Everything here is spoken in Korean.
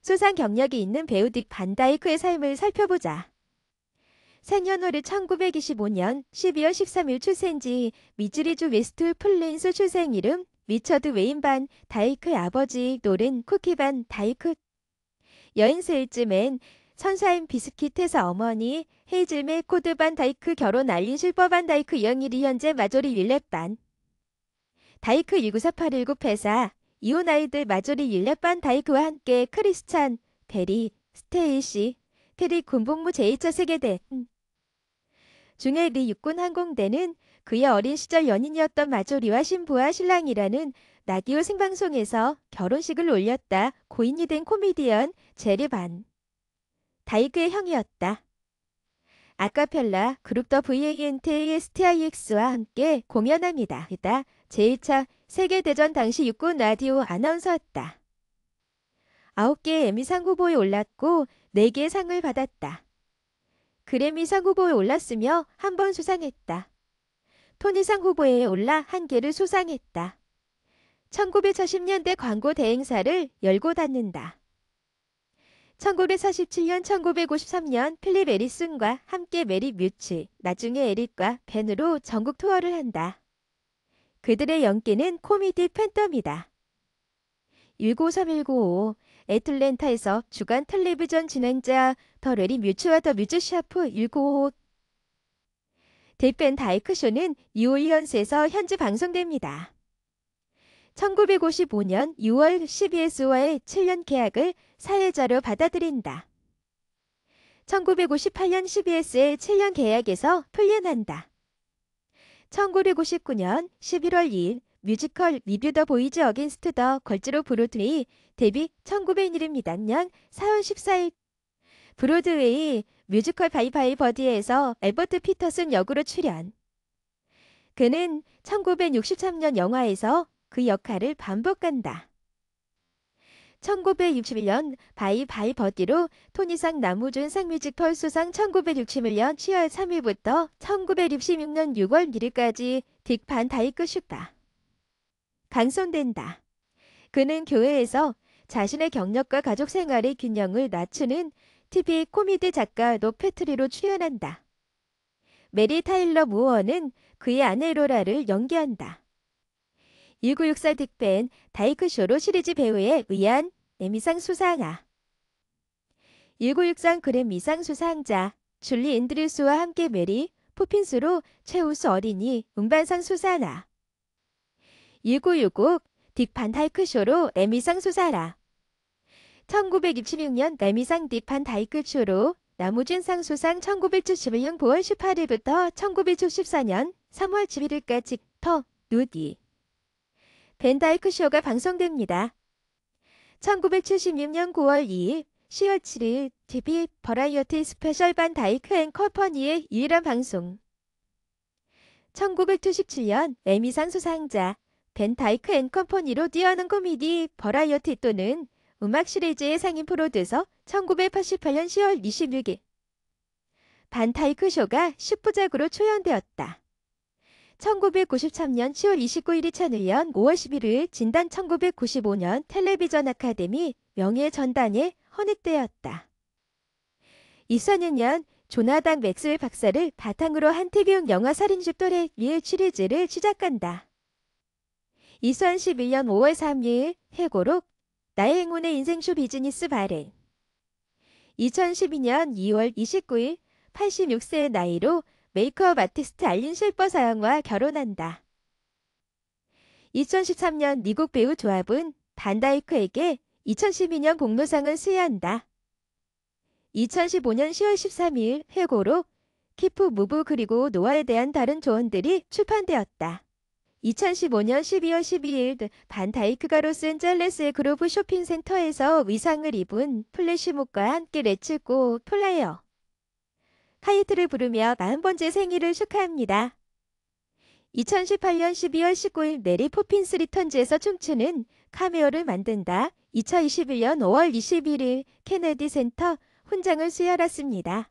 수상 경력이 있는 배우 딕 반다이크의 삶을 살펴보자. 생년월일 1925년 12월 13일 출생지 미주리주 웨스트 플린스 출생 이름 리처드 웨인 반 다이크의 아버지 노렌 쿠키 반 다이크 여인세일쯤엔 선사인 비스킷에서 어머니 헤이즐메 코드 반 다이크 결혼 알린 실버 반 다이크 영일이 현재 마조리 윌렛 반 다이크 19481 9 회사 이온 아이들 마조리 율렛반 다이크와 함께 크리스찬, 베리, 스테이시, 테리 군복무 제2차 세계대 중에리 육군 항공대는 그의 어린 시절 연인이었던 마조리와 신부와 신랑이라는 라디오 생방송에서 결혼식을 올렸다 고인이 된 코미디언 제리 반. 다이크의 형이었다. 아카펠라 그룹 더 VANT STIX와 함께 공연합니다. 이다 제2차 세계대전 당시 육군 라디오 아나운서였다. 9개의 에미상 후보에 올랐고 4개의 상을 받았다. 그래미상 후보에 올랐으며 한 번 수상했다. 토니상 후보에 올라 한 개를 수상했다. 1940년대 광고 대행사를 열고 닫는다. 1947년, 1953년 필립 에리슨과 함께 메리 뮤츠, 나중에 에릭과 벤으로 전국 투어를 한다. 그들의 연기는 코미디 팬덤이다. 193195 애틀랜타에서 주간 텔레비전 진행자 더 레리 뮤츠와 더 뮤즈 샤프 195 대밴 다이크쇼는 2월 연수에서 현지 방송됩니다. 1955년 6월 CBS와의 7년 계약을 사회자로 받아들인다. 1958년 CBS의 7년 계약에서 풀려난다. 1959년 11월 2일 뮤지컬 리뷰 더 보이즈 어긴스트 더 걸즈로 브로드웨이 데뷔 1971년 4월 14일 브로드웨이 뮤지컬 바이바이 버디에서 에버트 피터슨 역으로 출연. 그는 1963년 영화에서 그 역할을 반복한다. 1961년 바이바이 버디로 토니상 나무준상 뮤직펄 수상 1961년 7월 3일부터 1966년 6월 1일까지 딕판 다이크 슈다 방송된다. 그는 교회에서 자신의 경력과 가족 생활의 균형을 낮추는 TV 코미디 작가 노페트리로 출연한다. 메리 타일러 무어는 그의 아내 로라를 연기한다. 1964 득밴 다이크쇼로 시리즈 배우에 의한 내미상 수상아 1963 그래미상 수상자 줄리 앤드류스와 함께 메리 포핀스로 최우수 어린이 음반상 수상아 1 9 6 9 딕판 다이크쇼로 에미상 수사라 1966년 에미상 딕판 다이크쇼로 나무진상 수상 1971년 9월 18일부터 1 9 7 4년 3월 11일까지 터 누디 벤다이크 쇼가 방송됩니다. 1976년 9월 2일, 10월 7일 TV 버라이어티 스페셜 반 다이크 앤 컴퍼니의 유일한 방송 1 9 7 7년 에미상 수상자 벤 다이크 앤 컴퍼니로 뛰어난 코미디 버라이어티 또는 음악 시리즈의 상인 프로듀서 1988년 10월 26일 반다이크 쇼가 10부작으로 초연되었다. 1993년 10월 29일이 천의연 5월 11일 진단 1995년 텔레비전 아카데미 명예 전단에 헌액되었다. 2 0 0 0년조나당맥스의 박사를 바탕으로 한태경 영화 살인집 또래 1 시리즈를 시작한다. 2011년 5월 3일 해고록 나의 행운의 인생쇼 비즈니스 발행 2012년 2월 29일 86세의 나이로 메이크업 아티스트 알린 실버 사형과 결혼한다. 2013년 미국 배우 조합은 반다이크에게 2012년 공로상을 수여한다. 2015년 10월 13일 회고로 키프 무브 그리고 노아에 대한 다른 조언들이 출판되었다. 2015년 12월 12일 반다이크가 로스앤젤레스의 그로브 쇼핑센터에서 위상을 입은 플래시목과 함께 레츠고 플레이어 카이트를 부르며 40번째 생일을 축하합니다. 2018년 12월 19일 메리 포핀스 리턴즈에서 춤추는 카메오를 만든다. 2021년 5월 21일 케네디 센터 훈장을 수여했습니다.